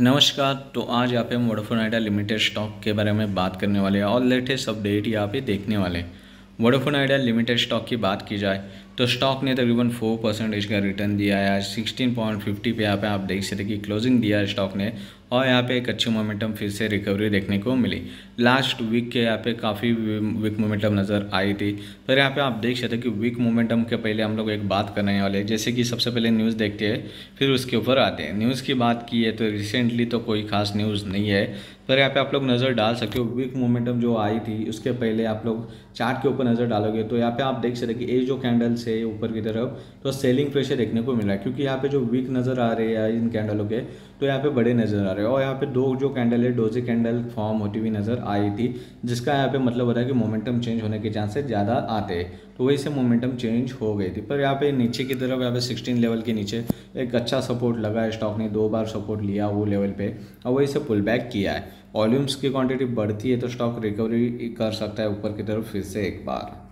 नमस्कार तो आज यहाँ पे वोडाफोन आइडिया लिमिटेड स्टॉक के बारे में बात करने वाले हैं और लेटेस्ट अपडेट यहाँ पे देखने वाले हैं वोडाफोन आइडिया लिमिटेड स्टॉक की बात की जाए तो स्टॉक ने तकरीबन फोर परसेंटेज का रिटर्न दिया है आज सिक्सटीन पॉइंट फिफ्टी पे यहाँ पे आप देख सकते कि क्लोजिंग दिया है स्टॉक ने और यहाँ पे एक अच्छी मोमेंटम फिर से रिकवरी देखने को मिली लास्ट वीक के यहाँ पे काफ़ी वीक मोमेंटम नज़र आई थी पर यहाँ पे आप देख सकते कि वीक मोमेंटम के पहले हम लोग एक बात करने वाले जैसे कि सबसे पहले न्यूज़ देखते हैं फिर उसके ऊपर आते हैं न्यूज़ की बात की है तो रिसेंटली तो कोई खास न्यूज़ नहीं है पर यहाँ पे आप लोग नज़र डाल सकते हो वीक मोमेंटम जो आई थी उसके पहले आप लोग चार्ट के ऊपर नज़र डालोगे तो यहाँ पे आप देख सकते कि ये जो कैंडल्स से ऊपर की तरफ तो सेलिंग प्रेशर देखने को मिला क्योंकि यहाँ पे जो वीक नज़र आ रहे हैं इन कैंडलों के तो यहाँ पे बड़े नज़र आ रहे हैं और यहाँ पे दो जो कैंडल है डोजी कैंडल फॉर्म होती हुई नज़र आई थी जिसका यहाँ पे मतलब होता है कि मोमेंटम चेंज होने के चांसेस ज़्यादा आते हैं तो वही से मोमेंटम चेंज हो गई थी पर यहाँ पे नीचे की तरफ यहाँ पे सिक्सटीन लेवल के नीचे एक अच्छा सपोर्ट लगा है स्टॉक ने दो बार सपोर्ट लिया वो लेवल पे और वही से पुल बैक किया है वॉल्यूम्स की क्वांटिटी बढ़ती है तो स्टॉक रिकवरी कर सकता है ऊपर की तरफ फिर से एक बार